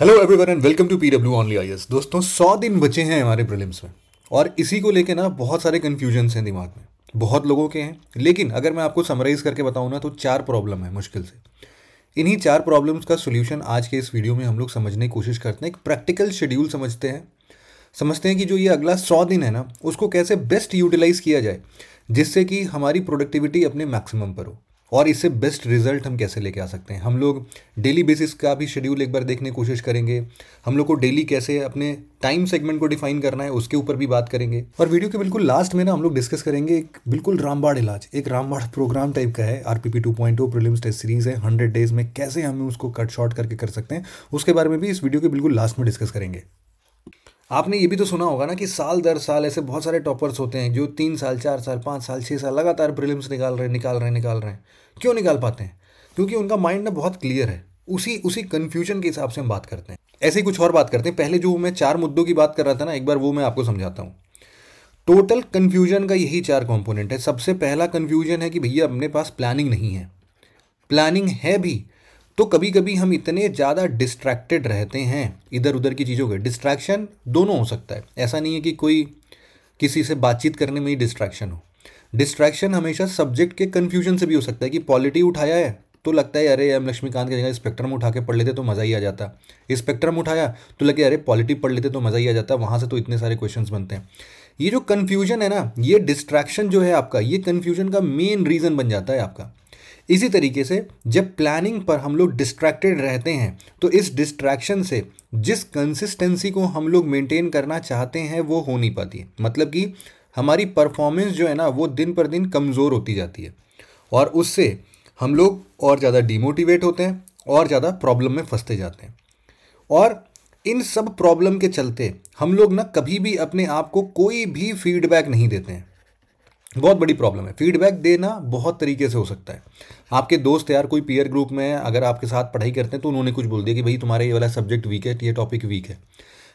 hello everyone and welcome to P W only I दोस्तों सौ दिन बचे हैं हमारे प्रलिम्स में और इसी को लेके ना बहुत सारे कन्फ्यूजन्स हैं दिमाग में बहुत लोगों के हैं लेकिन अगर मैं आपको समराइज़ करके बताऊँ ना तो चार प्रॉब्लम है मुश्किल से इन्हीं चार प्रॉब्लम्स का सोल्यूशन आज के इस वीडियो में हम लोग समझने की कोशिश करते हैं एक प्रैक्टिकल शेड्यूल समझते हैं समझते हैं कि जो ये अगला सौ दिन है ना उसको कैसे बेस्ट यूटिलाइज़ किया जाए जिससे कि हमारी प्रोडक्टिविटी अपने मैक्सिमम पर हो और इससे बेस्ट रिजल्ट हम कैसे लेके आ सकते हैं हम लोग डेली बेसिस का भी शेड्यूल एक बार देखने की कोशिश करेंगे हम लोग को डेली कैसे अपने टाइम सेगमेंट को डिफाइन करना है उसके ऊपर भी बात करेंगे और वीडियो के बिल्कुल लास्ट में ना हम लोग डिस्कस करेंगे एक बिल्कुल रामबाड़ इलाज एक रामबाड़ प्रोग्राम टाइप का है R P P two point prelims test series है हंड्रेड डेज में कैसे हम उसको कट शॉर्ट करके कर सकते हैं उसके बारे में भी इस वीडियो के बिल्कुल लास्ट में डिस्कस करेंगे आपने ये भी तो सुना होगा ना कि साल दर साल ऐसे बहुत सारे टॉपर्स होते हैं जो तीन साल चार साल पाँच साल छः साल लगातार प्रिलिम्स निकाल रहे निकाल रहे निकाल रहे हैं क्यों निकाल पाते हैं क्योंकि उनका माइंड ना बहुत क्लियर है उसी उसी कन्फ्यूजन के हिसाब से हम बात करते हैं ऐसे ही कुछ और बात करते हैं पहले जो मैं चार मुद्दों की बात कर रहा था ना एक बार वो मैं आपको समझाता हूँ टोटल कन्फ्यूजन का यही चार कॉम्पोनेंट है सबसे पहला कन्फ्यूजन है कि भैया अपने पास प्लानिंग नहीं है प्लानिंग है भी तो कभी कभी हम इतने ज़्यादा डिस्ट्रैक्टेड रहते हैं इधर उधर की चीज़ों के डिस्ट्रैक्शन दोनों हो सकता है ऐसा नहीं है कि कोई किसी से बातचीत करने में ही डिस्ट्रैक्शन हो डिस्ट्रैक्शन हमेशा सब्जेक्ट के कन्फ्यूजन से भी हो सकता है कि पॉलिटी उठाया है तो लगता है अरे एम लक्ष्मीकांत की जगह स्पेक्ट्रम उठा के पढ़ लेते तो मज़ा ही आ जाता स्पेक्ट्रम उठाया तो लगे अरे पॉलिटी पढ़ लेते तो मज़ा ही आ जाता वहाँ से तो इतने सारे क्वेश्चन बनते हैं ये जो कन्फ्यूजन है ना ये डिस्ट्रैक्शन जो है आपका ये कन्फ्यूजन का मेन रीज़न बन जाता है आपका इसी तरीके से जब प्लानिंग पर हम लोग डिस्ट्रैक्टेड रहते हैं तो इस डिस्ट्रैक्शन से जिस कंसिस्टेंसी को हम लोग मेंटेन करना चाहते हैं वो हो नहीं पाती है मतलब कि हमारी परफॉर्मेंस जो है ना वो दिन पर दिन कमज़ोर होती जाती है और उससे हम लोग और ज़्यादा डिमोटिवेट होते हैं और ज़्यादा प्रॉब्लम में फंसते जाते हैं और इन सब प्रॉब्लम के चलते हम लोग ना कभी भी अपने आप को कोई भी फीडबैक नहीं देते हैं बहुत बड़ी प्रॉब्लम है फीडबैक देना बहुत तरीके से हो सकता है आपके दोस्त यार कोई पीयर ग्रुप में अगर आपके साथ पढ़ाई करते हैं तो उन्होंने कुछ बोल दिया कि भाई तुम्हारा ये वाला सब्जेक्ट वीक है ये टॉपिक वीक है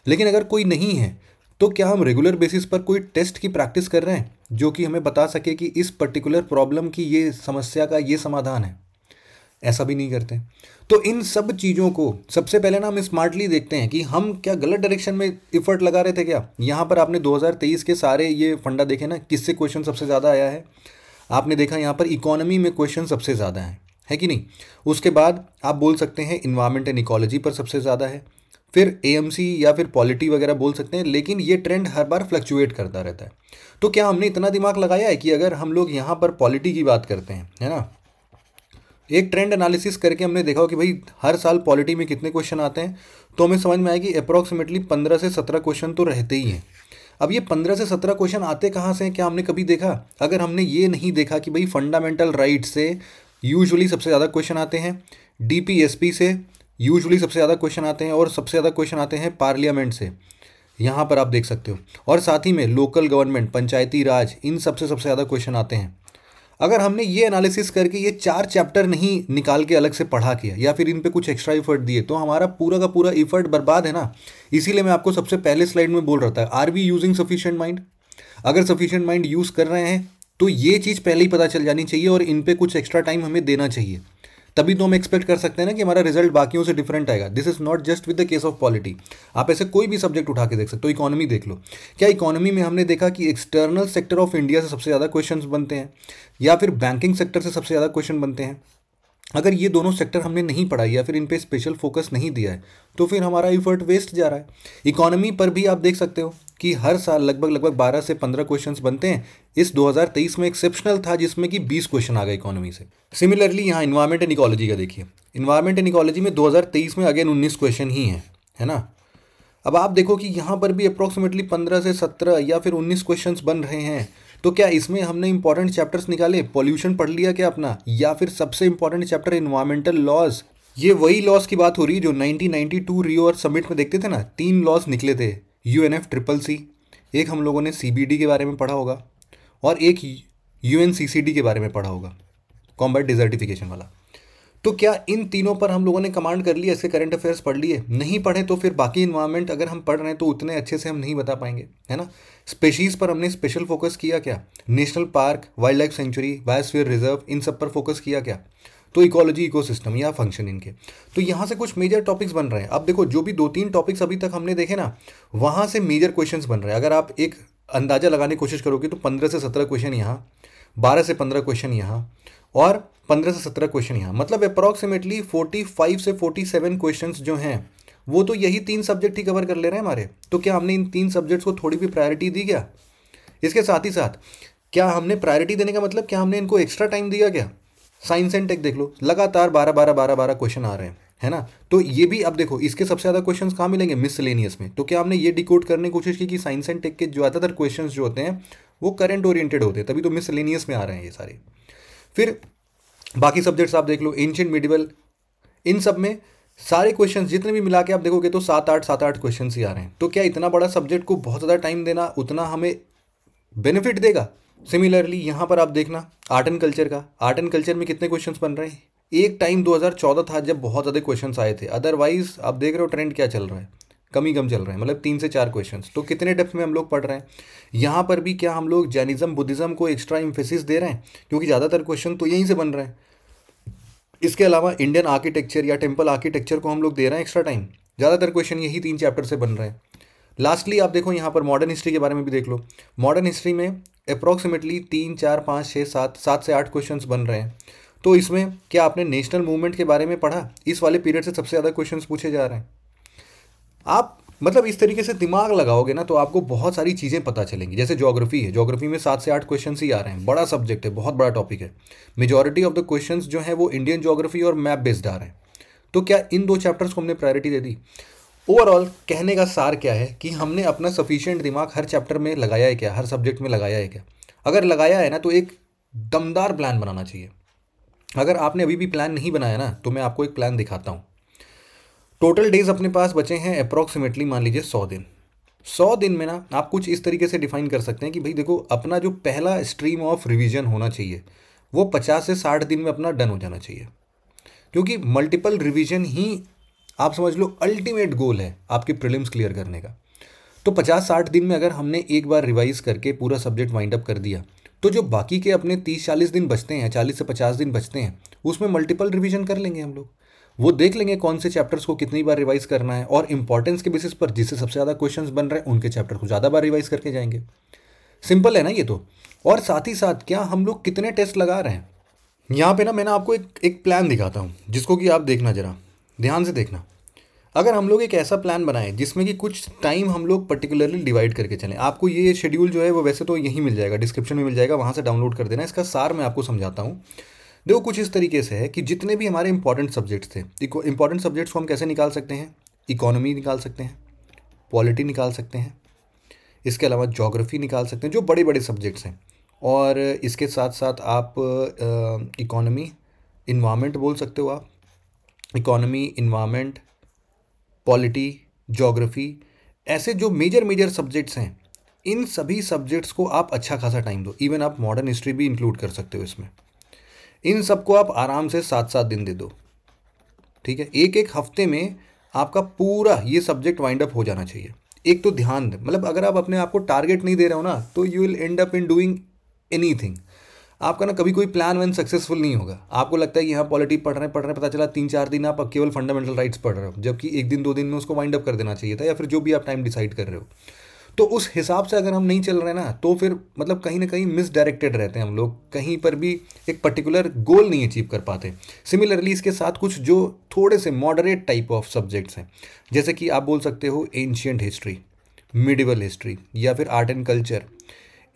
लेकिन अगर कोई नहीं है तो क्या हम रेगुलर बेसिस पर कोई टेस्ट की प्रैक्टिस कर रहे हैं जो कि हमें बता सके कि इस पर्टिकुलर प्रॉब्लम की ये समस्या का ये समाधान है ऐसा भी नहीं करते तो इन सब चीज़ों को सबसे पहले ना हम स्मार्टली देखते हैं कि हम क्या गलत डायरेक्शन में इफर्ट लगा रहे थे क्या यहाँ पर आपने 2023 के सारे ये फंडा देखे ना किससे क्वेश्चन सबसे ज़्यादा आया है आपने देखा यहाँ पर इकोनॉमी में क्वेश्चन सबसे ज़्यादा है है कि नहीं उसके बाद आप बोल सकते हैं इन्वायरमेंट एंड इकोलॉजी पर सबसे ज़्यादा है फिर एएमसी या फिर पॉलिटी वगैरह बोल सकते हैं लेकिन ये ट्रेंड हर बार फ्लक्चुएट करता रहता है तो क्या हमने इतना दिमाग लगाया है कि अगर हम लोग यहाँ पर पॉलिटी की बात करते हैं है ना एक ट्रेंड एनालिसिस करके हमने देखा हो कि भाई हर साल पॉलिटी में कितने क्वेश्चन आते हैं तो हमें समझ में आया कि अप्रॉक्सीमेटली पंद्रह से सत्रह क्वेश्चन तो रहते ही हैं अब ये पंद्रह से सत्रह क्वेश्चन आते कहाँ से हैं क्या हमने कभी देखा अगर हमने ये नहीं देखा कि भाई फंडामेंटल राइट से यूजुअली सबसे ज़्यादा क्वेश्चन आते हैं डी से यूजुअली सबसे ज़्यादा क्वेश्चन आते हैं और सबसे ज़्यादा क्वेश्चन आते हैं पार्लियामेंट से यहाँ पर आप देख सकते हो और साथ ही में लोकल गवर्नमेंट पंचायती राज इन सबसे सबसे ज़्यादा क्वेश्चन आते हैं अगर हमने ये एनालिसिस करके ये चार चैप्टर नहीं निकाल के अलग से पढ़ा किया या फिर इन पे कुछ एक्स्ट्रा इफर्ट दिए तो हमारा पूरा का पूरा इफर्ट बर्बाद है ना इसीलिए मैं आपको सबसे पहले स्लाइड में बोल रहा था are we using sufficient mind अगर सफिशियंट माइंड यूज़ कर रहे हैं तो ये चीज़ पहले ही पता चल जानी चाहिए और इन पर कुछ एक्स्ट्रा टाइम हमें देना चाहिए तभी तो हम एक्सपेक्ट कर सकते हैं ना कि हमारा रिजल्ट बाकियों से डिफरेंट आएगा this is not just with the case of polity आप ऐसे कोई भी सब्जेक्ट उठा के देख सकते हो इकोनॉमी देख लो क्या इकोनॉमी में हमने देखा कि एक्सटर्नल सेक्टर ऑफ इंडिया से सबसे ज़्यादा क्वेश्चन बनते हैं या फिर बैंकिंग सेक्टर से सबसे ज़्यादा क्वेश्चन बनते हैं अगर ये दोनों सेक्टर हमने नहीं पढ़ाई या फिर इन पर स्पेशल फोकस नहीं दिया है तो फिर हमारा इफ़र्ट वेस्ट जा रहा है इकोनॉमी पर भी आप देख सकते हो कि हर साल लगभग लगभग 12 से 15 क्वेश्चंस बनते हैं इस 2023 में एक्सेप्शनल था जिसमें कि 20 क्वेश्चन आ गए इकोनॉमी से सिमिलरली यहाँ इन्वायरमेंट एंड इकोलॉजी का देखिए इन्वायरमेंट एंड इकोलॉजी में 2023 में अगेन 19 क्वेश्चन ही हैं है ना अब आप देखो कि यहाँ पर भी अप्रॉक्सीमेटली पंद्रह से सत्रह या फिर उन्नीस क्वेश्चन बन रहे हैं तो क्या इसमें हमने इंपॉर्टेंट चैप्टर्स निकाले पॉल्यूशन पढ़ लिया क्या अपना या फिर सबसे इंपॉर्टेंट चैप्टर इन्वायरमेंटल लॉज ये वही लॉस की बात हो रही है जो 1992 रियो और समिट में देखते थे ना तीन लॉस निकले थे U N F triple C एक हम लोगों ने सी बी डी के बारे में पढ़ा होगा और एक U N C C D के बारे में पढ़ा होगा कॉम्बैट डिजर्टिफिकेशन वाला तो क्या इन तीनों पर हम लोगों ने कमांड कर लिया ऐसे करंट अफेयर्स पढ़ लिए नहीं पढ़े तो फिर बाकी इन्वायरमेंट अगर हम पढ़ रहे हैं तो उतने अच्छे से हम नहीं बता पाएंगे है ना स्पेशीज़ पर हमने स्पेशल फोकस किया क्या national park wildlife sanctuary biosphere reserve इन सब पर फोकस किया क्या तो इकोलॉजी इको या फंक्शन इनके तो यहाँ से कुछ मेजर टॉपिक्स बन रहे हैं अब देखो जो भी दो तीन टॉपिक्स अभी तक हमने देखे ना वहाँ से मेजर क्वेश्चन बन रहे हैं अगर आप एक अंदाज़ा लगाने की कोशिश करोगे तो पंद्रह से सत्रह क्वेश्चन यहाँ बारह से पंद्रह क्वेश्चन यहाँ और पंद्रह से सत्रह क्वेश्चन यहाँ मतलब अप्रॉक्सीमेटली फोर्टी फाइव से फोर्टी सेवन क्वेश्चन जो हैं वो तो यही तीन सब्जेक्ट ही कवर कर ले रहे हैं हमारे तो क्या हमने इन तीन सब्जेक्ट्स को थोड़ी भी प्रायोरिटी दी क्या इसके साथ ही साथ क्या हमने प्रायोरिटी देने का मतलब क्या हमने इनको एक्स्ट्रा टाइम दिया क्या साइंस एंड टेक देख लो लगातार बारह बारह बारह बारह क्वेश्चन आ रहे हैं है ना तो ये भी अब देखो इसके सबसे ज़्यादा क्वेश्चंस कहाँ मिलेंगे मिसलेनियस में तो क्या आपने ये डिकोड करने की कोशिश की कि साइंस एंड टेक के ज़्यादातर क्वेश्चंस जो होते हैं वो करंट ओरिएंटेड होते हैं तभी तो मिसलेनियस में आ रहे हैं ये सारे फिर बाकी सब्जेक्ट्स आप देख लो एंशियंट मिडिवल इन सब में सारे क्वेश्चन जितने भी मिला के आप देखोगे तो सात आठ सात आठ क्वेश्चन ही आ रहे हैं तो क्या इतना बड़ा सब्जेक्ट को बहुत ज़्यादा टाइम देना उतना हमें बेनिफिट देगा सिमिलरली यहाँ पर आप देखना आर्ट एंड कल्चर का आर्ट एंड कल्चर में कितने क्वेश्चंस बन रहे हैं एक टाइम 2014 था जब बहुत ज़्यादा क्वेश्चंस आए थे अदरवाइज आप देख रहे हो ट्रेंड क्या चल रहा है कम ही कम चल रहे हैं मतलब तीन से चार क्वेश्चन तो कितने डेप्थ में हम लोग पढ़ रहे हैं यहाँ पर भी क्या हम लोग जैनिज्म बुद्धिज़्म को एक्स्ट्रा इम्फेसिस दे रहे हैं क्योंकि ज़्यादातर क्वेश्चन तो यहीं से बन रहे हैं इसके अलावा इंडियन आर्किटेक्चर या टेम्पल आर्किटेक्चर को हम लोग दे रहे हैं एक्स्ट्रा टाइम ज़्यादातर क्वेश्चन यही तीन चैप्टर से बन रहे हैं लास्टली आप देखो यहाँ पर मॉडर्न हिस्ट्री के बारे में भी देख लो मॉडर्न हिस्ट्री में अप्रोक्सीमेटली तीन चार पाँच छः सात सात से आठ क्वेश्चन बन रहे हैं तो इसमें क्या आपने नेशनल मूवमेंट के बारे में पढ़ा इस वाले पीरियड से सबसे ज़्यादा क्वेश्चन पूछे जा रहे हैं आप मतलब इस तरीके से दिमाग लगाओगे ना तो आपको बहुत सारी चीज़ें पता चलेंगी जैसे ज्योग्राफी है ज्योग्राफी में सात से आठ क्वेश्चन ही आ रहे हैं बड़ा सब्जेक्ट है बहुत बड़ा टॉपिक है मेजॉरिटी ऑफ द क्वेश्चन जो है वो इंडियन जोग्राफी और मैप बेस्ड आ रहे हैं तो क्या इन दो चैप्टर्स को हमने प्रायोरिटी दे दी ओवरऑल कहने का सार क्या है कि हमने अपना सफिशियंट दिमाग हर चैप्टर में लगाया है क्या हर सब्जेक्ट में लगाया है क्या अगर लगाया है ना तो एक दमदार प्लान बनाना चाहिए अगर आपने अभी भी प्लान नहीं बनाया ना तो मैं आपको एक प्लान दिखाता हूँ टोटल डेज अपने पास बचे हैं अप्रॉक्सीमेटली मान लीजिए सौ दिन सौ दिन में ना आप कुछ इस तरीके से डिफाइन कर सकते हैं कि भाई देखो अपना जो पहला स्ट्रीम ऑफ रिविजन होना चाहिए वो पचास से साठ दिन में अपना डन हो जाना चाहिए क्योंकि मल्टीपल रिविजन ही आप समझ लो अल्टीमेट गोल है आपके प्रिलिम्स क्लियर करने का तो पचास साठ दिन में अगर हमने एक बार रिवाइज करके पूरा सब्जेक्ट वाइंड अप कर दिया तो जो बाकी के अपने तीस चालीस दिन बचते हैं चालीस से पचास दिन बचते हैं उसमें मल्टीपल रिविजन कर लेंगे हम लोग वो देख लेंगे कौन से चैप्टर्स को कितनी बार रिवाइज करना है और इंपॉर्टेंस के बेसिस पर जिससे सबसे ज़्यादा क्वेश्चंस बन रहे हैं उनके चैप्टर को ज़्यादा बार रिवाइज करके जाएंगे सिंपल है ना ये तो और साथ ही साथ क्या हम लोग कितने टेस्ट लगा रहे हैं यहाँ पे ना मैंने आपको एक एक प्लान दिखाता हूँ जिसको कि आप देखना जरा ध्यान से देखना अगर हम लोग एक ऐसा प्लान बनाएं जिसमें कि कुछ टाइम हम लोग पर्टिकुलरली डिवाइड करके चलें आपको ये शेड्यूल जो है वो वैसे तो यहीं मिल जाएगा डिस्क्रिप्शन में मिल जाएगा वहाँ से डाउनलोड कर देना इसका सार मैं आपको समझाता हूँ देखो कुछ इस तरीके से है कि जितने भी हमारे इंपॉर्टेंट सब्जेक्ट्स थे इंपॉर्टेंट सब्जेक्ट्स को हम कैसे निकाल सकते हैं इकोनॉमी निकाल सकते हैं पॉलिटी निकाल सकते हैं इसके अलावा जोग्राफ़ी निकाल सकते हैं जो बड़े बड़े सब्जेक्ट्स हैं और इसके साथ साथ आप इकोनॉमी इन्वामेंट बोल सकते हो आप इकोनॉमी इन्वामेंट पॉलिटी जोग्राफ़ी ऐसे जो मेजर मेजर सब्जेक्ट्स हैं इन सभी सब्जेक्ट्स को आप अच्छा खासा टाइम दो इवन आप मॉडर्न हिस्ट्री भी इंक्लूड कर सकते हो इसमें इन सबको आप आराम से सात सात दिन दे दो ठीक है एक एक हफ्ते में आपका पूरा ये सब्जेक्ट वाइंड अप हो जाना चाहिए एक तो ध्यान मतलब अगर आप अपने आप को टारगेट नहीं दे रहे हो ना तो you will end up in doing anything आपका ना कभी कोई प्लान वन सक्सेसफुल नहीं होगा आपको लगता है कि यहाँ पॉलिटी पढ़ रहे पढ़ रहे पता चला तीन चार दिन आप केवल फंडामेंटल राइट्स पढ़ रहे हो जबकि एक दिन दो दिन में उसको वाइंड अप कर देना चाहिए था या फिर जो भी आप टाइम डिसाइड कर रहे हो तो उस हिसाब से अगर हम नहीं चल रहे ना तो फिर मतलब कहीं ना कहीं मिसडायरेक्टेड रहते हैं हम लोग कहीं पर भी एक पर्टिकुलर गोल नहीं अचीव कर पाते सिमिलरली इसके साथ कुछ जो थोड़े से मॉडरेट टाइप ऑफ सब्जेक्ट्स हैं जैसे कि आप बोल सकते हो एंशियंट हिस्ट्री मिडिवल हिस्ट्री या फिर आर्ट एंड कल्चर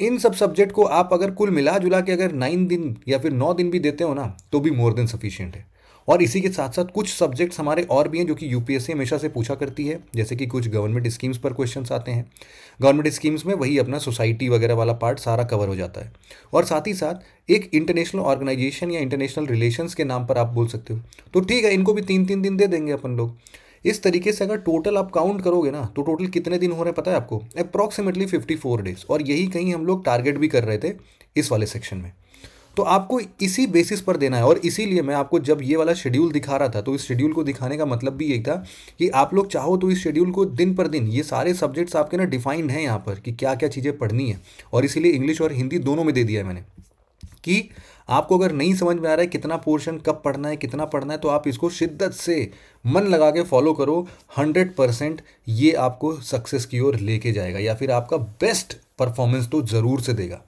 इन सब सब्जेक्ट को आप अगर कुल मिला जुला के अगर नाइन दिन या फिर नौ दिन भी देते हो ना तो भी मोर देन सफिशियंट है और इसी के साथ साथ कुछ सब्जेक्ट्स हमारे और भी हैं जो कि यूपीएससी हमेशा से पूछा करती है जैसे कि कुछ गवर्नमेंट स्कीम्स पर क्वेश्चन आते हैं गवर्नमेंट स्कीम्स में वही अपना सोसाइटी वगैरह वाला पार्ट सारा कवर हो जाता है और साथ ही साथ एक इंटरनेशनल ऑर्गेनाइजेशन या इंटरनेशनल रिलेशंस के नाम पर आप बोल सकते हो तो ठीक है इनको भी तीन तीन दिन दे देंगे अपन लोग इस तरीके से अगर टोटल आप काउंट करोगे ना तो टोटल कितने दिन हो रहे हैं पता है आपको अप्रॉक्सीमेटली फिफ्टी फोर डेज और यही कहीं हम लोग टारगेट भी कर रहे थे इस वाले सेक्शन में तो आपको इसी बेसिस पर देना है और इसीलिए मैं आपको जब ये वाला शेड्यूल दिखा रहा था तो इस शेड्यूल को दिखाने का मतलब भी यही था कि आप लोग चाहो तो इस शेड्यूल को दिन पर दिन ये सारे सब्जेक्ट्स आपके ना डिफाइंड हैं यहाँ पर कि क्या क्या चीज़ें पढ़नी है और इसीलिए इंग्लिश और हिंदी दोनों में दे दिया है मैंने कि आपको अगर नहीं समझ में आ रहा है कितना पोर्शन कब पढ़ना है कितना पढ़ना है तो आप इसको शिद्दत से मन लगा के फॉलो करो हंड्रेड परसेंट ये आपको सक्सेस की ओर लेके जाएगा या फिर आपका बेस्ट परफॉर्मेंस तो ज़रूर से देगा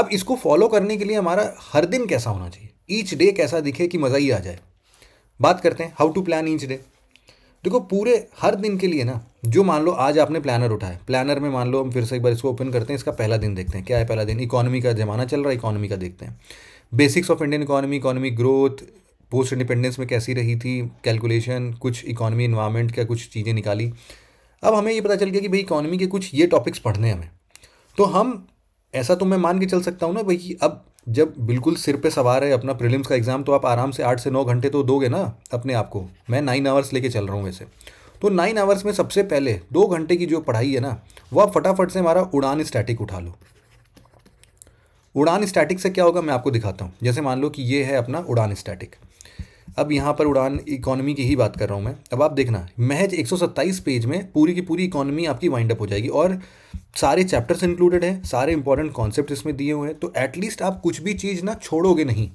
अब इसको फॉलो करने के लिए हमारा हर दिन कैसा होना चाहिए ईच डे कैसा दिखे कि मज़ा ही आ जाए बात करते हैं how to plan each day देखो पूरे हर दिन के लिए ना जो मान लो आज आपने प्लानर उठाया प्लानर में मान लो हम फिर से एक बार इसको ओपन करते हैं इसका पहला दिन देखते हैं क्या है पहला दिन इकोनॉमी का जमाना चल रहा है इकोनॉमी का देखते हैं basics of Indian economy economic growth post independence में कैसी रही थी कैलकुलेशन कुछ इकोनॉमी इन्वायरमेंट का कुछ चीज़ें निकाली अब हमें ये पता चल गया कि भाई इकोनॉमी के कुछ ये टॉपिक्स पढ़ने हमें तो हम ऐसा तो मैं मान के चल सकता हूँ ना भाई अब जब बिल्कुल सिर पे सवार है अपना प्रीलिम्स का एग्ज़ाम तो आप आराम से आठ से नौ घंटे तो दोगे ना अपने आप को मैं नाइन आवर्स लेके चल रहा हूँ वैसे तो नाइन आवर्स में सबसे पहले दो घंटे की जो पढ़ाई है ना वह फटाफट से हमारा उड़ान स्टैटिक उठा लो उड़ान स्टैटिक से क्या होगा मैं आपको दिखाता हूँ जैसे मान लो कि ये है अपना उड़ान स्टैटिक अब यहाँ पर उड़ान इकोनॉमी की ही बात कर रहा हूँ मैं अब आप देखना महज 127 पेज में पूरी की पूरी इकोनॉमी आपकी वाइंड अप हो जाएगी और सारे चैप्टर्स इंक्लूडेड हैं सारे इंपॉर्टेंट कॉन्सेप्ट इसमें दिए हुए हैं तो एटलीस्ट आप कुछ भी चीज़ ना छोड़ोगे नहीं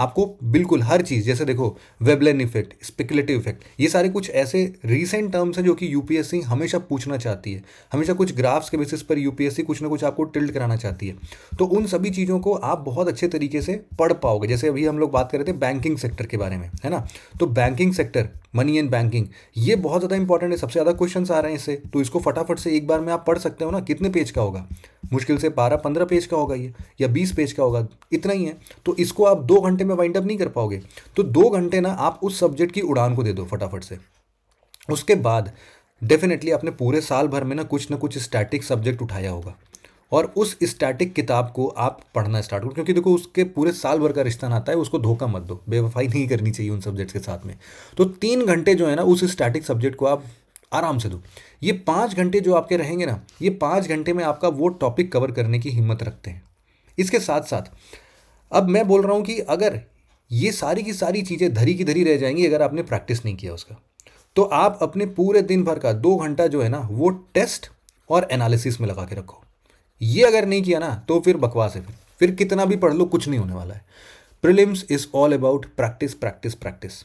आपको बिल्कुल हर चीज़ जैसे देखो वेबलेन इफेक्ट स्पेकुलेटिव इफेक्ट ये सारे कुछ ऐसे रिसेंट टर्म्स हैं जो कि यूपीएससी हमेशा पूछना चाहती है हमेशा कुछ ग्राफ्स के बेसिस पर यूपीएससी कुछ ना कुछ आपको टिल्ट कराना चाहती है तो उन सभी चीज़ों को आप बहुत अच्छे तरीके से पढ़ पाओगे जैसे अभी हम लोग बात कर रहे थे बैंकिंग सेक्टर के बारे में है ना तो banking sector money and banking ये बहुत ज़्यादा इंपॉर्टेंट है सबसे ज़्यादा क्वेश्चन आ रहे हैं इससे तो इसको फटाफट से एक बार में आप पढ़ सकते हो ना कितने पेज का होगा मुश्किल से बारह पंद्रह पेज का होगा ये या बीस पेज का होगा इतना ही है तो इसको आप दो घंटे में वाइंड अप नहीं कर पाओगे तो दो घंटे ना आप उस सब्जेक्ट की उड़ान को दे दो फटाफट से उसके बाद डेफिनेटली आपने पूरे साल भर में ना कुछ ना कुछ स्टैटिक सब्जेक्ट उठाया होगा और उस स्टैटिक किताब को आप पढ़ना स्टार्ट करो क्योंकि देखो उसके पूरे साल भर का रिश्ता नाता है उसको धोखा मत दो बेवफाई नहीं करनी चाहिए उन सब्जेक्ट्स के साथ में तो तीन घंटे जो है ना उस स्टैटिक सब्जेक्ट को आप आराम से दो ये पाँच घंटे जो आपके रहेंगे ना ये पाँच घंटे में आपका वो टॉपिक कवर करने की हिम्मत रखते हैं इसके साथ साथ अब मैं बोल रहा हूँ कि अगर ये सारी की सारी चीज़ें धरी की धरी रह जाएंगी अगर आपने प्रैक्टिस नहीं किया उसका तो आप अपने पूरे दिन भर का दो घंटा जो है ना वो टेस्ट और एनालिसिस में लगा के रखो ये अगर नहीं किया ना तो फिर बकवास है फिर फिर कितना भी पढ़ लो कुछ नहीं होने वाला है prelims is all about practice practice practice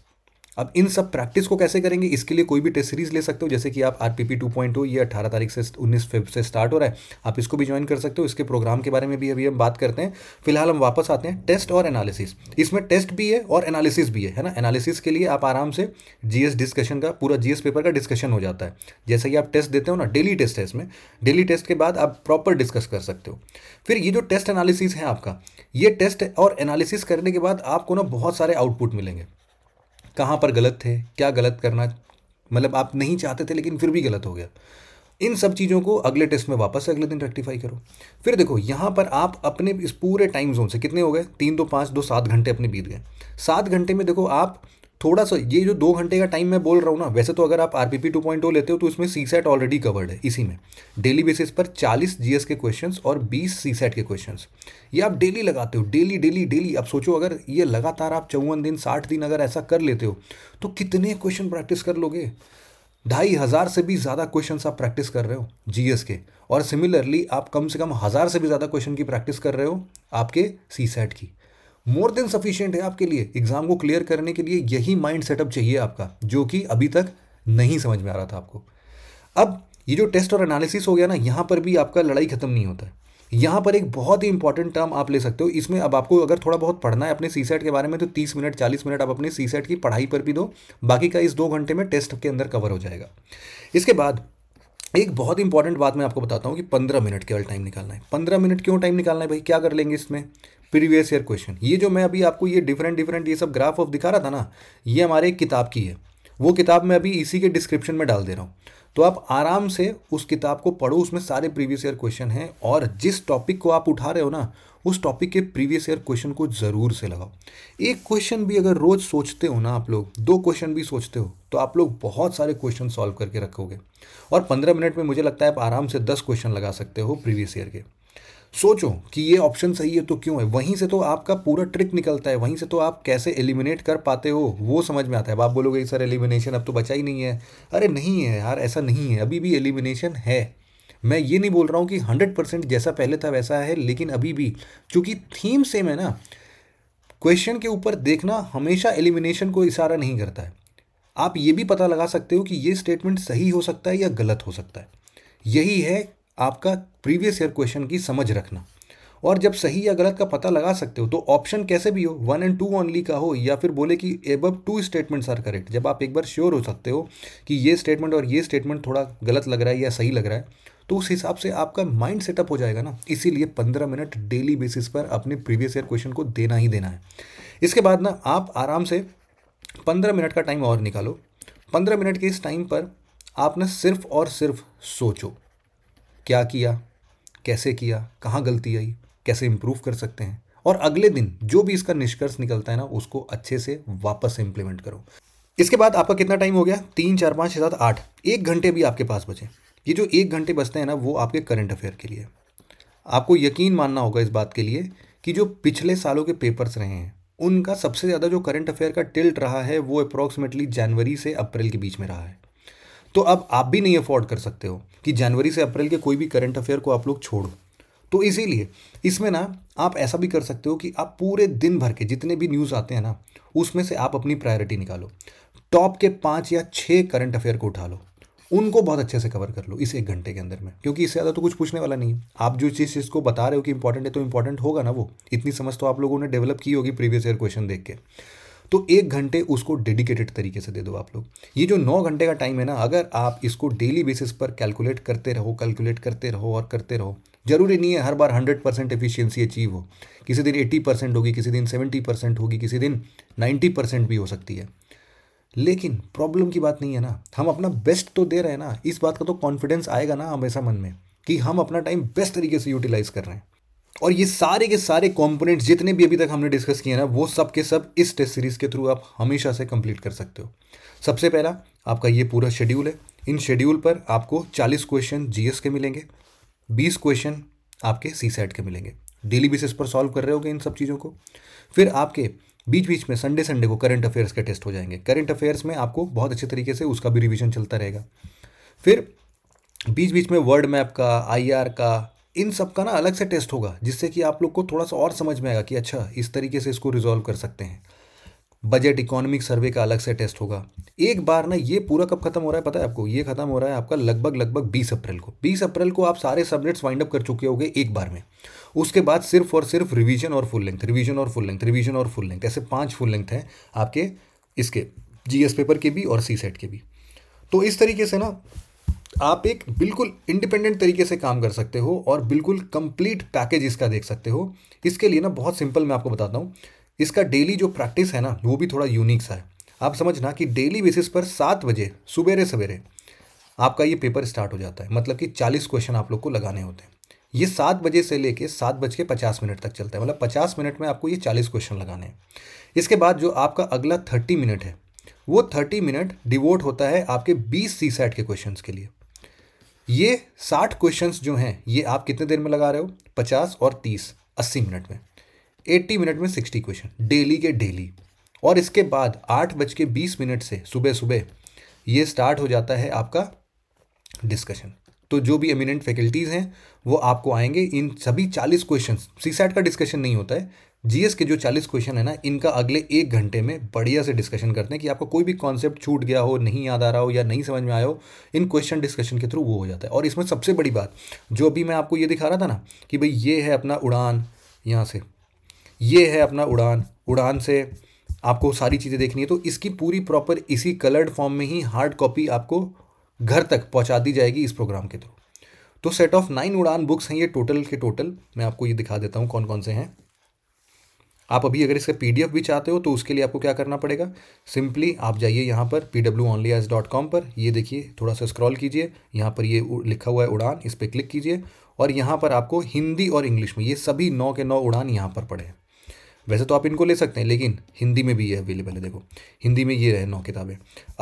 अब इन सब प्रैक्टिस को कैसे करेंगे इसके लिए कोई भी टेस्ट सीरीज ले सकते हो जैसे कि आप R P P two point ये अठारह तारीख से उन्नीस फेब से स्टार्ट हो रहा है आप इसको भी ज्वाइन कर सकते हो इसके प्रोग्राम के बारे में भी अभी हम बात करते हैं फिलहाल हम वापस आते हैं टेस्ट और एनालिसिस इसमें टेस्ट भी है और एनालिसिस भी है है ना एनालिसिस के लिए आप आराम से जी डिस्कशन का पूरा जी पेपर का डिस्कशन हो जाता है जैसे कि आप टेस्ट देते हो ना डेली टेस्ट है इसमें डेली टेस्ट के बाद आप प्रॉपर डिस्कस कर सकते हो फिर ये जो टेस्ट एनालिसिस है आपका ये टेस्ट और एनालिसिस करने के बाद आपको ना बहुत सारे आउटपुट मिलेंगे कहाँ पर गलत थे क्या गलत करना मतलब आप नहीं चाहते थे लेकिन फिर भी गलत हो गया इन सब चीज़ों को अगले टेस्ट में वापस अगले दिन रेक्टिफाई करो फिर देखो यहाँ पर आप अपने इस पूरे टाइम जोन से कितने हो गए तीन दो पाँच दो सात घंटे अपने बीत गए सात घंटे में देखो आप थोड़ा सा ये जो दो घंटे का टाइम मैं बोल रहा हूँ ना वैसे तो अगर आप R P P two point लेते हो तो इसमें सी सेट ऑलरेडी कवर्ड है इसी में डेली बेसिस पर चालीस जी के क्वेश्चन और बीस सी सेट के क्वेश्चन ये आप डेली लगाते हो डेली डेली डेली आप सोचो अगर ये लगातार आप चौवन दिन साठ दिन अगर ऐसा कर लेते हो तो कितने क्वेश्चन प्रैक्टिस कर लोगे ढाई हज़ार से भी ज़्यादा क्वेश्चन आप प्रैक्टिस कर रहे हो जीएस के और सिमिलरली आप कम से कम हज़ार से भी ज़्यादा क्वेश्चन की प्रैक्टिस कर रहे हो आपके सी सेट की मोर देन सफिशियंट है आपके लिए एग्ज़ाम को क्लियर करने के लिए यही माइंड सेटअप चाहिए आपका जो कि अभी तक नहीं समझ में आ रहा था आपको अब ये जो टेस्ट और एनालिसिस हो गया ना यहाँ पर भी आपका लड़ाई ख़त्म नहीं होता है यहाँ पर एक बहुत ही इंपॉर्टेंट टर्म आप ले सकते हो इसमें अब आपको अगर थोड़ा बहुत पढ़ना है अपने सी सेट के बारे में तो तीस मिनट चालीस मिनट आप अपने सी सेट की पढ़ाई पर भी दो बाकी का इस दो घंटे में टेस्ट के अंदर कवर हो जाएगा इसके बाद एक बहुत इंपॉर्टेंट बात मैं आपको बताता हूँ कि पंद्रह मिनट केवल टाइम निकालना है पंद्रह मिनट क्यों टाइम निकालना है भाई क्या कर लेंगे इसमें प्रीवियस ईयर क्वेश्चन ये जो मैं अभी आपको ये डिफरेंट डिफरेंट ये सब ग्राफ ऑफ दिखा रहा था ना ये हमारे एक किताब की है वो किताब मैं अभी इसी के डिस्क्रिप्शन में डाल दे रहा हूँ तो आप आराम से उस किताब को पढ़ो उसमें सारे प्रीवियस ईयर क्वेश्चन हैं और जिस टॉपिक को आप उठा रहे हो ना उस टॉपिक के प्रीवियस ईयर क्वेश्चन को ज़रूर से लगाओ एक क्वेश्चन भी अगर रोज़ सोचते हो ना आप लोग दो क्वेश्चन भी सोचते हो तो आप लोग बहुत सारे क्वेश्चन सॉल्व करके रखोगे और पंद्रह मिनट में मुझे लगता है आप आराम से दस क्वेश्चन लगा सकते हो प्रीवियस ईयर के सोचो कि ये ऑप्शन सही है तो क्यों है वहीं से तो आपका पूरा ट्रिक निकलता है वहीं से तो आप कैसे एलिमिनेट कर पाते हो वो समझ में आता है आप बोलोगे सर एलिमिनेशन अब तो बचा ही नहीं है अरे नहीं है यार ऐसा नहीं है अभी भी एलिमिनेशन है मैं ये नहीं बोल रहा हूँ कि हंड्रेड परसेंट जैसा पहले था वैसा है लेकिन अभी भी चूँकि थीम सेम है ना क्वेश्चन के ऊपर देखना हमेशा एलिमिनेशन को इशारा नहीं करता है आप ये भी पता लगा सकते हो कि ये स्टेटमेंट सही हो सकता है या गलत हो सकता है यही है आपका प्रीवियस ईयर क्वेश्चन की समझ रखना और जब सही या गलत का पता लगा सकते हो तो ऑप्शन कैसे भी हो वन एंड टू ओनली का हो या फिर बोले कि above two statements are correct जब आप एक बार श्योर हो सकते हो कि ये स्टेटमेंट और ये स्टेटमेंट थोड़ा गलत लग रहा है या सही लग रहा है तो उस हिसाब से आपका माइंड सेटअप हो जाएगा ना इसीलिए पंद्रह मिनट डेली बेसिस पर अपने प्रीवियस ईयर क्वेश्चन को देना ही देना है इसके बाद ना आप आराम से पंद्रह मिनट का टाइम और निकालो पंद्रह मिनट के इस टाइम पर आप ना सिर्फ और सिर्फ सोचो क्या किया कैसे किया कहाँ गलती आई कैसे इम्प्रूव कर सकते हैं और अगले दिन जो भी इसका निष्कर्ष निकलता है ना उसको अच्छे से वापस इम्प्लीमेंट करो इसके बाद आपका कितना टाइम हो गया तीन चार पाँच सात आठ एक घंटे भी आपके पास बचे ये जो एक घंटे बचते हैं ना वो आपके करंट अफेयर के लिए आपको यकीन मानना होगा इस बात के लिए कि जो पिछले सालों के पेपर्स रहे हैं उनका सबसे ज़्यादा जो करंट अफेयर का टिल्ट रहा है वो अप्रॉक्सीमेटली जनवरी से अप्रैल के बीच में रहा है तो अब आप भी नहीं अफोर्ड कर सकते हो कि जनवरी से अप्रैल के कोई भी करंट अफेयर को आप लोग छोड़ो तो इसीलिए इसमें ना आप ऐसा भी कर सकते हो कि आप पूरे दिन भर के जितने भी न्यूज़ आते हैं ना उसमें से आप अपनी प्रायोरिटी निकालो टॉप के पाँच या छः करंट अफेयर को उठा लो उनको बहुत अच्छे से कवर कर लो इस एक घंटे के अंदर में क्योंकि इससे ज़्यादा तो कुछ पूछने वाला नहीं है आप जो चीज़ इसको बता रहे हो कि इंपॉर्टेंट है तो इंपॉर्टेंट होगा ना वो इतनी समझ तो आप लोगों ने डेवलप की होगी प्रीवियस ईयर क्वेश्चन देख के तो एक घंटे उसको डेडिकेटेड तरीके से दे दो आप लोग ये जो नौ घंटे का टाइम है ना अगर आप इसको डेली बेसिस पर कैलकुलेट करते रहो कैलकुलेट करते रहो और करते रहो जरूरी नहीं है हर बार हंड्रेड परसेंट एफिशियंसी अचीव हो किसी दिन एट्टी परसेंट होगी किसी दिन सेवेंटी परसेंट होगी किसी दिन नाइन्टी परसेंट भी हो सकती है लेकिन प्रॉब्लम की बात नहीं है ना हम अपना बेस्ट तो दे रहे हैं ना इस बात का तो कॉन्फिडेंस आएगा ना हमेशा मन में कि हम अपना टाइम बेस्ट तरीके से यूटिलाइज कर रहे हैं और ये सारे के सारे कंपोनेंट्स जितने भी अभी तक हमने डिस्कस किए ना वो सब के सब इस टेस्ट सीरीज़ के थ्रू आप हमेशा से कंप्लीट कर सकते हो सबसे पहला आपका ये पूरा शेड्यूल है इन शेड्यूल पर आपको 40 क्वेश्चन जीएस के मिलेंगे 20 क्वेश्चन आपके सी सेट के मिलेंगे डेली बेसिस पर सॉल्व कर रहे होगे इन सब चीज़ों को फिर आपके बीच बीच में संडे संडे को करंट अफेयर्स के टेस्ट हो जाएंगे करंट अफेयर्स में आपको बहुत अच्छे तरीके से उसका भी रिविजन चलता रहेगा फिर बीच बीच में वर्ड मैप का आई का इन सब का ना अलग से टेस्ट होगा जिससे कि आप लोग को थोड़ा सा और समझ में आएगा कि अच्छा इस तरीके से इसको रिजॉल्व कर सकते हैं बजट इकोनॉमिक सर्वे का अलग से टेस्ट होगा एक बार ना ये पूरा कब खत्म हो रहा है पता है आपको ये खत्म हो रहा है आपका लगभग लगभग 20 अप्रैल को 20 अप्रैल को आप सारे सब्जेक्ट्स वाइंड अप कर चुके होंगे एक बार में उसके बाद सिर्फ और सिर्फ रिवीजन और फुल लेंथ रिवीजन और फुल लेंथ रिवीजन और फुल लेंथ ऐसे पाँच फुल लेंथ हैं आपके इसके जीएस पेपर के भी और सी सेट के भी तो इस तरीके से ना आप एक बिल्कुल इंडिपेंडेंट तरीके से काम कर सकते हो और बिल्कुल कंप्लीट पैकेज इसका देख सकते हो इसके लिए ना बहुत सिंपल मैं आपको बताता हूँ इसका डेली जो प्रैक्टिस है ना वो भी थोड़ा यूनिक सा है आप समझना कि डेली बेसिस पर सात बजे सुबेरे सवेरे आपका ये पेपर स्टार्ट हो जाता है मतलब कि चालीस क्वेश्चन आप लोग को लगाने होते हैं ये सात बजे से लेके सात बज के पचास मिनट तक चलता है मतलब पचास मिनट में आपको ये चालीस क्वेश्चन लगाने हैं इसके बाद जो आपका अगला थर्टी मिनट है वो थर्टी मिनट डिवोट होता है आपके बीस सी सेट के क्वेश्चन के लिए ये साठ क्वेश्चंस जो हैं ये आप कितने देर में लगा रहे हो पचास और तीस अस्सी मिनट में एट्टी मिनट में सिक्सटी क्वेश्चन डेली के डेली और इसके बाद आठ बज के बीस मिनट से सुबह सुबह ये स्टार्ट हो जाता है आपका डिस्कशन तो जो भी एमिनेंट फैकल्टीज़ हैं वो आपको आएंगे इन सभी चालीस क्वेश्चन सी का डिस्कशन नहीं होता है जीएस के जो चालीस क्वेश्चन है ना इनका अगले एक घंटे में बढ़िया से डिस्कशन करते हैं कि आपको कोई भी कॉन्सेप्ट छूट गया हो नहीं याद आ रहा हो या नहीं समझ में आया हो इन क्वेश्चन डिस्कशन के थ्रू वो हो जाता है और इसमें सबसे बड़ी बात जो अभी मैं आपको ये दिखा रहा था ना कि भाई ये है अपना उड़ान यहाँ से ये है अपना उड़ान उड़ान से आपको सारी चीज़ें देखनी है तो इसकी पूरी प्रॉपर इसी कलर्ड फॉर्म में ही हार्ड कॉपी आपको घर तक पहुँचा दी जाएगी इस प्रोग्राम के थ्रू तो set of nine Udaan books हैं ये टोटल के टोटल मैं आपको ये दिखा देता हूँ कौन कौन से हैं आप अभी अगर इसका पी भी चाहते हो तो उसके लिए आपको क्या करना पड़ेगा सिंपली आप जाइए यहाँ पर P W only S dot com पर ये देखिए थोड़ा सा स्क्रॉल कीजिए यहाँ पर ये लिखा हुआ है उड़ान इस पर क्लिक कीजिए और यहाँ पर आपको हिंदी और इंग्लिश में ये सभी नौ के नौ उड़ान यहाँ पर पड़े हैं वैसे तो आप इनको ले सकते हैं लेकिन हिंदी में भी ये अवेलेबल है देखो हिंदी में ये रहे नौ किताबें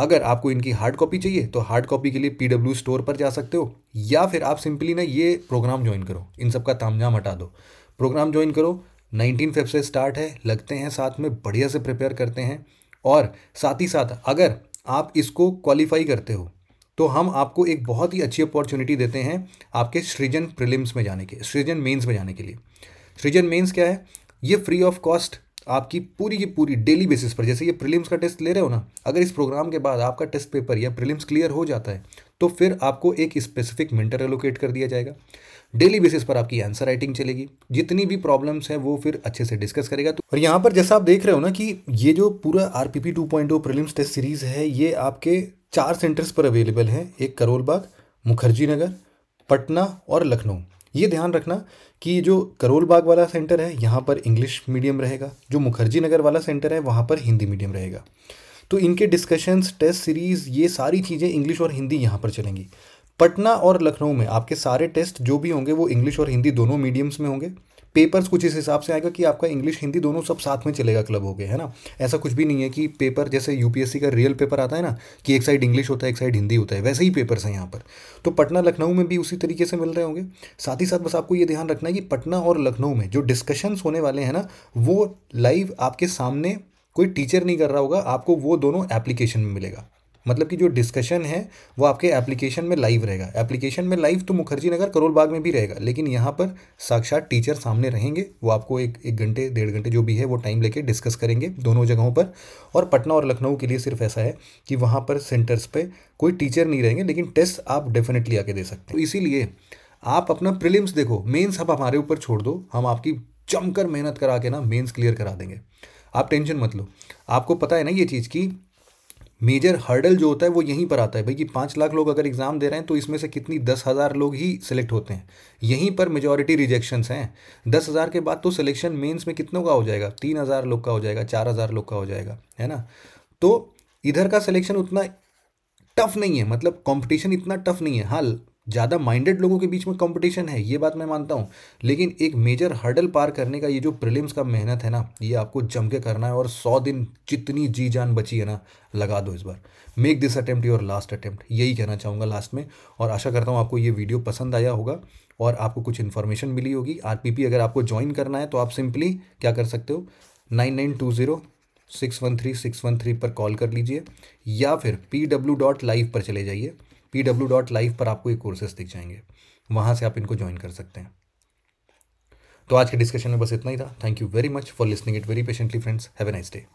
अगर आपको इनकी हार्ड कॉपी चाहिए तो हार्ड कॉपी के लिए पी स्टोर पर जा सकते हो या फिर आप सिंपली ना ये प्रोग्राम ज्वाइन करो इन सब का तामझाम हटा दो प्रोग्राम ज्वाइन करो नाइनटीन फेब से स्टार्ट है लगते हैं साथ में बढ़िया से प्रिपेयर करते हैं और साथ ही साथ अगर आप इसको क्वालिफाई करते हो तो हम आपको एक बहुत ही अच्छी अपॉर्चुनिटी देते हैं आपके सृजन प्रिलिम्स में जाने के सृजन मेंस में जाने के लिए सृजन मेंस क्या है ये फ्री ऑफ कॉस्ट आपकी पूरी की पूरी डेली बेसिस पर जैसे ये प्रिलिम्स का टेस्ट ले रहे हो ना अगर इस प्रोग्राम के बाद आपका टेस्ट पेपर या प्रिलिम्स क्लियर हो जाता है तो फिर आपको एक स्पेसिफिक मेंटर एलोकेट कर दिया जाएगा डेली बेसिस पर आपकी आंसर राइटिंग चलेगी जितनी भी प्रॉब्लम्स है वो फिर अच्छे से डिस्कस करेगा तो और यहाँ पर जैसा आप देख रहे हो ना कि ये जो पूरा R P P two point prelims test series है ये आपके चार सेंटर्स पर अवेलेबल हैं एक करोल बाग मुखर्जी नगर पटना और लखनऊ ये ध्यान रखना कि जो करोल बाग वाला सेंटर है यहाँ पर इंग्लिश मीडियम रहेगा जो मुखर्जी नगर वाला सेंटर है वहाँ पर हिंदी मीडियम रहेगा तो इनके डिस्कशंस टेस्ट सीरीज़ ये सारी चीज़ें इंग्लिश और हिंदी यहाँ पर चलेंगी पटना और लखनऊ में आपके सारे टेस्ट जो भी होंगे वो इंग्लिश और हिंदी दोनों मीडियम्स में होंगे पेपर्स कुछ इस हिसाब से आएगा कि आपका इंग्लिश हिंदी दोनों सब साथ में चलेगा क्लब हो गए है ना ऐसा कुछ भी नहीं है कि पेपर जैसे यूपीएससी का रियल पेपर आता है ना कि एक साइड इंग्लिश होता है एक साइड हिंदी होता है वैसे ही पेपर्स हैं यहाँ पर तो पटना लखनऊ में भी उसी तरीके से मिल रहे होंगे साथ ही साथ बस आपको ये ध्यान रखना है कि पटना और लखनऊ में जो डिस्कशंस होने वाले हैं ना वो लाइव आपके सामने कोई टीचर नहीं कर रहा होगा आपको वो दोनों एप्लीकेशन में मिलेगा मतलब कि जो डिस्कशन है वो आपके एप्लीकेशन में लाइव रहेगा एप्लीकेशन में लाइव तो मुखर्जी नगर करोल बाग में भी रहेगा लेकिन यहाँ पर साक्षात टीचर सामने रहेंगे वो आपको एक एक घंटे डेढ़ घंटे जो भी है वो टाइम लेके डिस्कस करेंगे दोनों जगहों पर और पटना और लखनऊ के लिए सिर्फ ऐसा है कि वहाँ पर सेंटर्स पर कोई टीचर नहीं रहेंगे लेकिन टेस्ट आप डेफिनेटली आके दे सकते हो तो इसीलिए आप अपना प्रिलिम्स देखो मेन्स आप हमारे ऊपर छोड़ दो हम आपकी जमकर मेहनत करा के ना मेन्स क्लियर करा देंगे आप टेंशन मत लो आपको पता है ना ये चीज़ कि मेजर हर्डल जो होता है वो यहीं पर आता है भाई कि पाँच लाख लोग अगर एग्ज़ाम दे रहे हैं तो इसमें से कितनी दस हज़ार लोग ही सिलेक्ट होते हैं यहीं पर मेजॉरिटी रिजेक्शंस हैं दस हज़ार के बाद तो सिलेक्शन मेंस में कितनों का हो जाएगा तीन हज़ार लोग का हो जाएगा चार हज़ार लोग का हो जाएगा है ना तो इधर का सिलेक्शन उतना टफ नहीं है मतलब कॉम्पिटिशन इतना टफ नहीं है हाँ ज़्यादा माइंडेड लोगों के बीच में कंपटीशन है ये बात मैं मानता हूँ लेकिन एक मेजर हर्डल पार करने का ये जो प्रिलिम्स का मेहनत है ना ये आपको जम के करना है और सौ दिन जितनी जी जान बची है ना लगा दो इस बार make this attempt your last attempt यही कहना चाहूँगा लास्ट में और आशा करता हूँ आपको ये वीडियो पसंद आया होगा और आपको कुछ इन्फॉर्मेशन मिली होगी आर अगर आपको ज्वाइन करना है तो आप सिंपली क्या कर सकते हो nine nine two zero six one three six one three पर कॉल कर लीजिए या फिर पी डब्ल्यू डॉट लाइव पर चले जाइए पी डब्ल्यू डॉट लाइव पर आपको ये कोर्सेज दिख जाएंगे वहाँ से आप इनको ज्वाइन कर सकते हैं तो आज के डिस्कशन में बस इतना ही था thank you very much for listening it very patiently friends have a nice day